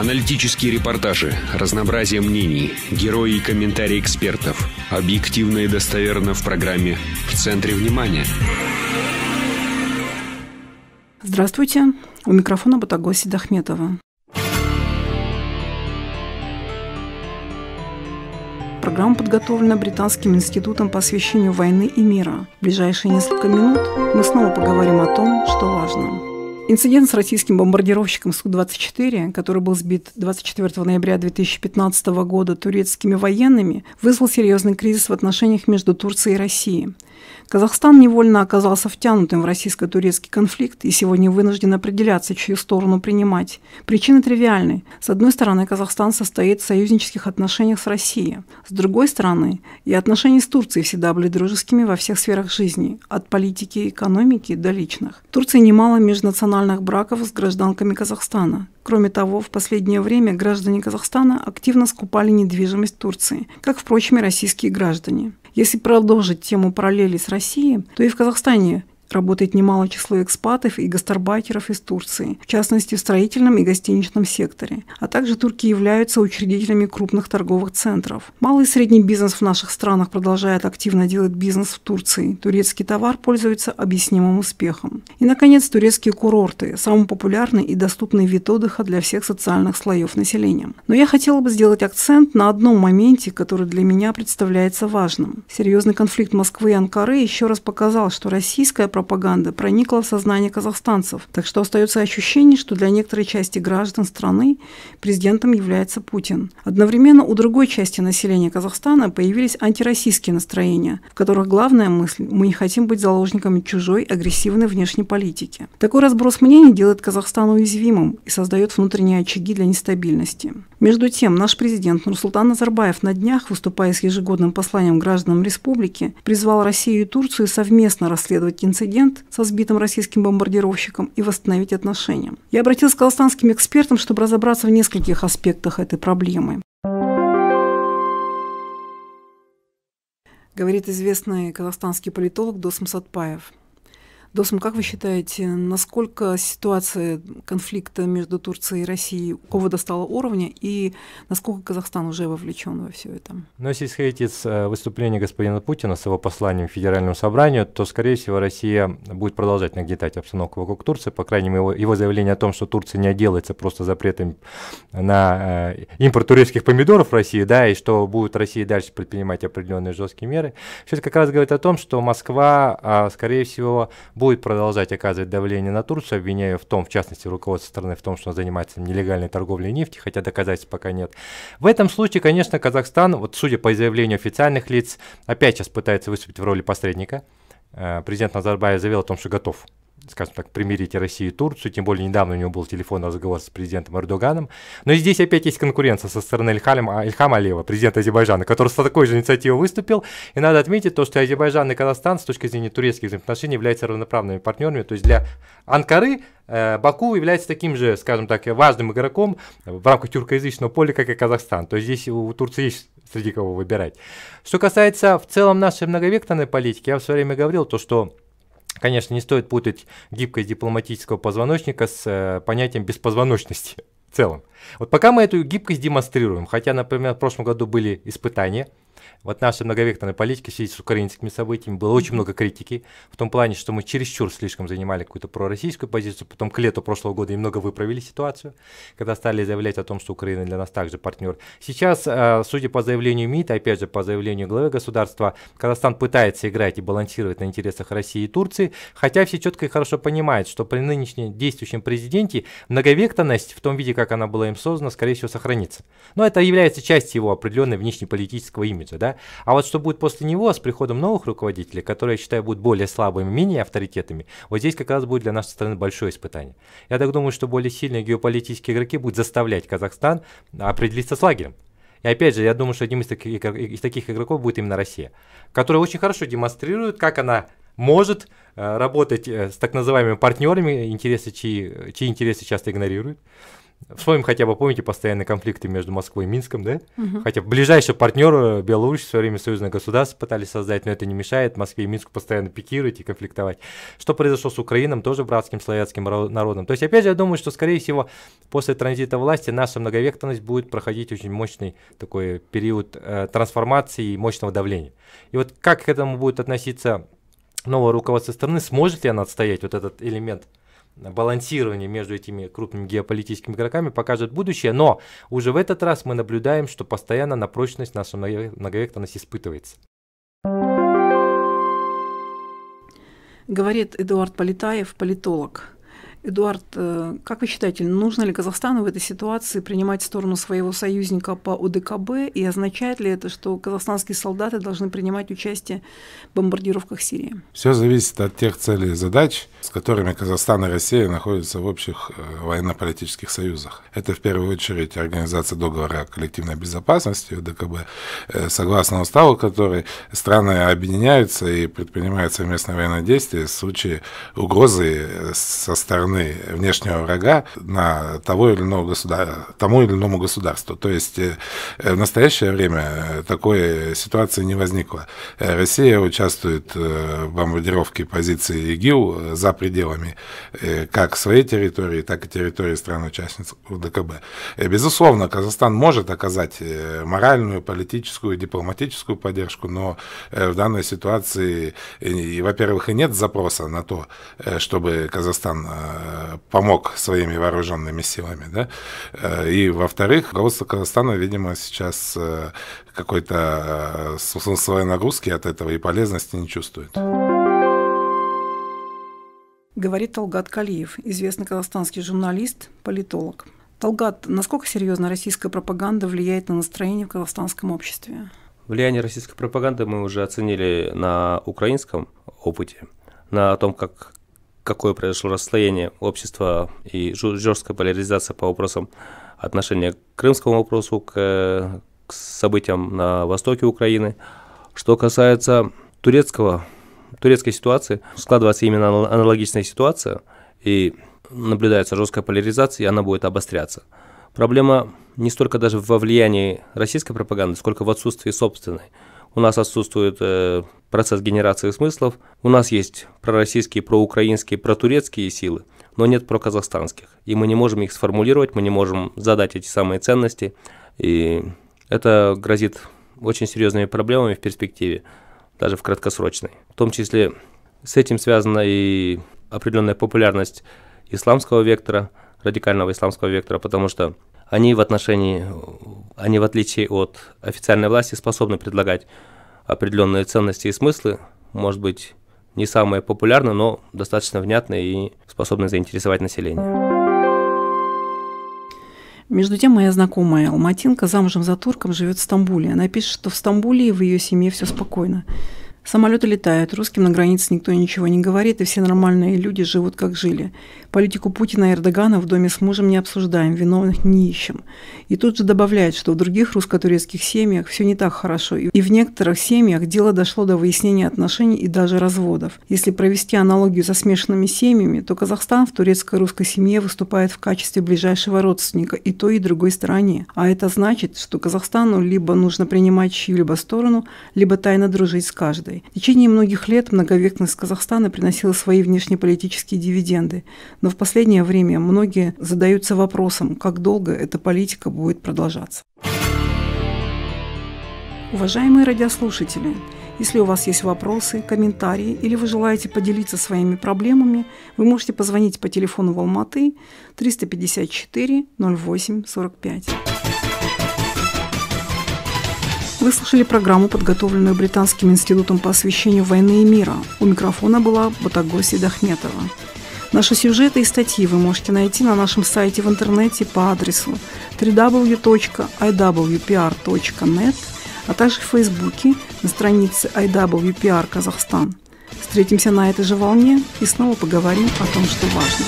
Аналитические репортажи, разнообразие мнений, герои и комментарии экспертов. Объективно и достоверно в программе «В центре внимания». Здравствуйте. У микрофона Батагла Сидахметова. Программа подготовлена Британским институтом по освещению войны и мира. В ближайшие несколько минут мы снова поговорим о том, что важно. Инцидент с российским бомбардировщиком Су-24, который был сбит 24 ноября 2015 года турецкими военными, вызвал серьезный кризис в отношениях между Турцией и Россией. Казахстан невольно оказался втянутым в российско-турецкий конфликт и сегодня вынужден определяться, чью сторону принимать. Причины тривиальны. С одной стороны, Казахстан состоит в союзнических отношениях с Россией. С другой стороны, и отношения с Турцией всегда были дружескими во всех сферах жизни, от политики и экономики до личных. Турция немало межнациональных конвенциональных браков с гражданками Казахстана. Кроме того, в последнее время граждане Казахстана активно скупали недвижимость Турции, как, впрочем, и российские граждане. Если продолжить тему параллели с Россией, то и в Казахстане работает немало число экспатов и гастарбайтеров из Турции, в частности в строительном и гостиничном секторе. А также турки являются учредителями крупных торговых центров. Малый и средний бизнес в наших странах продолжает активно делать бизнес в Турции. Турецкий товар пользуется объяснимым успехом. И, наконец, турецкие курорты – самый популярный и доступный вид отдыха для всех социальных слоев населения. Но я хотела бы сделать акцент на одном моменте, который для меня представляется важным. Серьезный конфликт Москвы и Анкары еще раз показал, что российская пропаганда проникла в сознание казахстанцев, так что остается ощущение, что для некоторой части граждан страны президентом является Путин. Одновременно у другой части населения Казахстана появились антироссийские настроения, в которых главная мысль – мы не хотим быть заложниками чужой агрессивной внешней политики. Такой разброс мнений делает Казахстан уязвимым и создает внутренние очаги для нестабильности. Между тем, наш президент Нурсултан Назарбаев на днях, выступая с ежегодным посланием гражданам республики, призвал Россию и Турцию совместно расследовать инцидент инцидент со сбитым российским бомбардировщиком и восстановить отношения. Я обратилась к казахстанским экспертам, чтобы разобраться в нескольких аспектах этой проблемы. Говорит известный казахстанский политолог Досм Сатпаев. Досм, как вы считаете, насколько ситуация конфликта между Турцией и Россией кого достала уровня и насколько Казахстан уже вовлечен во все это? Но ну, если исходить из э, выступления господина Путина с его посланием к Федеральному собранию, то, скорее всего, Россия будет продолжать нагнетать обстановку вокруг Турции. По крайней мере, его, его заявление о том, что Турция не отделается просто запретом на э, импорт турецких помидоров в России, да, и что будет Россия дальше предпринимать определенные жесткие меры, все это как раз говорит о том, что Москва, э, скорее всего, будет продолжать оказывать давление на Турцию, обвиняя в том, в частности, руководство страны в том, что он занимается нелегальной торговлей нефти, хотя доказательств пока нет. В этом случае, конечно, Казахстан, вот судя по заявлению официальных лиц, опять сейчас пытается выступить в роли посредника. Э, президент Назарбаев заявил о том, что готов скажем так, примирить Россию и Турцию, тем более недавно у него был телефонный разговор с президентом Эрдоганом. Но здесь опять есть конкуренция со стороны Ильхама, Ильхама Алиева, президента Азербайджана, который с такой же инициативой выступил. И надо отметить то, что Азербайджан и Казахстан с точки зрения турецких взаимоотношений являются равноправными партнерами. То есть для Анкары э, Баку является таким же, скажем так, важным игроком в рамках тюркоязычного поля, как и Казахстан. То есть здесь у Турции есть среди кого выбирать. Что касается в целом нашей многовекторной политики, я в свое время говорил то, что Конечно, не стоит путать гибкость дипломатического позвоночника с э, понятием беспозвоночности в целом. Вот пока мы эту гибкость демонстрируем, хотя, например, в прошлом году были испытания, вот от нашей многовекторной политики в связи с украинскими событиями было очень много критики, в том плане, что мы чересчур слишком занимали какую-то пророссийскую позицию, потом к лету прошлого года немного выправили ситуацию, когда стали заявлять о том, что Украина для нас также партнер. Сейчас, э, судя по заявлению МИД, а опять же по заявлению главы государства, Казахстан пытается играть и балансировать на интересах России и Турции, хотя все четко и хорошо понимают, что при нынешнем действующем президенте многовекторность в том виде, как она была им создана, скорее всего, сохранится. Но это является частью его определенной внешнеполитического имиджа пользу, да. А вот что будет после него с приходом новых руководителей, которые, я считаю, будут более слабыми, менее авторитетами, вот здесь как раз будет для нашей страны большое испытание. Я так думаю, что более сильные геополитические игроки будут заставлять Казахстан определиться с лагерем. И опять же, я думаю, что одним из таких, из таких игроков будет именно Россия, которая очень хорошо демонстрирует, как она может э, работать э, с так называемыми партнерами, интересы, чьи, чьи интересы часто игнорируют, Вспомним хотя бы, помните, постоянные конфликты между Москвой и Минском, да? Угу. Хотя ближайшие партнеры э, Беларусь все время союзное государство пытались создать, но это не мешает Москве и Минску постоянно пикировать и конфликтовать. Что произошло с Украином, тоже братским славянским народом. То есть, опять же, я думаю, что, скорее всего, после транзита власти наша многовекторность будет проходить очень мощный такой период э, трансформации и мощного давления. И вот как к этому будет относиться новое руководство страны, сможет ли она отстоять вот этот элемент – балансирование между этими крупными геополитическими игроками покажет будущее, но уже в этот раз мы наблюдаем, что постоянно на прочность наша многовекторность испытывается. Говорит Эдуард Политаев, политолог. Эдуард, э, как вы считаете, нужно ли Казахстану в этой ситуации принимать сторону своего союзника по ОДКБ? И означает ли это, что казахстанские солдаты должны принимать участие в бомбардировках Сирии? Все зависит от тех целей и задач, с которыми Казахстан и Россия находятся в общих э, военно-политических союзах. Это в первую очередь Организация договора о коллективной безопасности ОДКБ, э, согласно уставу которой страны объединяются и предпринимают совместные военные действия в случае угрозы со стороны стороны внешнего врага на того или иного государ... тому или иному государству. То есть э, в настоящее время такой ситуации не возникло. Э, Россия участвует э, в бомбардировке позиций ИГИЛ за пределами как своей территории, так и территории стран-участниц ДКБ. Безусловно, Казахстан может оказать моральную, политическую, дипломатическую поддержку, но в данной ситуации, во-первых, и нет запроса на то, чтобы Казахстан Э, помог своими вооруженными силами. Да? Э, и, во-вторых, руководство Казахстана, видимо, сейчас э, какой-то своей нагрузки от этого и полезности не чувствует. Говорит Талгат Калиев, известный казахстанский журналист, политолог. Талгат, насколько серьезно российская пропаганда влияет на настроение в казахстанском обществе? Влияние российской пропаганды мы уже оценили на украинском опыте, на том, как какое произошло расслоение общества и жесткая поляризация по вопросам отношения к крымскому вопросу, к, к событиям на востоке Украины. Что касается турецкого, турецкой ситуации, складывается именно аналогичная ситуация, и наблюдается жесткая поляризация, и она будет обостряться. Проблема не столько даже во влиянии российской пропаганды, сколько в отсутствии собственной у нас отсутствует э, процесс генерации смыслов, у нас есть пророссийские, проукраинские, протурецкие силы, но нет проказахстанских, и мы не можем их сформулировать, мы не можем задать эти самые ценности, и это грозит очень серьезными проблемами в перспективе, даже в краткосрочной. В том числе с этим связана и определенная популярность исламского вектора, радикального исламского вектора, потому что они в отношении, они в отличие от официальной власти способны предлагать определенные ценности и смыслы, может быть, не самые популярные, но достаточно внятные и способны заинтересовать население. Между тем, моя знакомая Алматинка замужем за турком живет в Стамбуле. Она пишет, что в Стамбуле и в ее семье все спокойно. Самолеты летают, русским на границе никто ничего не говорит, и все нормальные люди живут как жили. Политику Путина и Эрдогана в доме с мужем не обсуждаем, виновных не ищем. И тут же добавляет, что в других русско-турецких семьях все не так хорошо, и в некоторых семьях дело дошло до выяснения отношений и даже разводов. Если провести аналогию со смешанными семьями, то Казахстан в турецко-русской семье выступает в качестве ближайшего родственника и той, и другой стороне. А это значит, что Казахстану либо нужно принимать чью-либо сторону, либо тайно дружить с каждой надеждой. В течение многих лет многовекность Казахстана приносила свои внешнеполитические дивиденды, но в последнее время многие задаются вопросом, как долго эта политика будет продолжаться. Уважаемые радиослушатели, если у вас есть вопросы, комментарии или вы желаете поделиться своими проблемами, вы можете позвонить по телефону в Алматы 354 08 45. Вы слушали программу, подготовленную Британским институтом по освещению войны и мира. У микрофона была Батагоси Дахметова. Наши сюжеты и статьи вы можете найти на нашем сайте в интернете по адресу www.iwpr.net, а также в Фейсбуке на странице IWPR Казахстан. Встретимся на этой же волне и снова поговорим о том, что важно.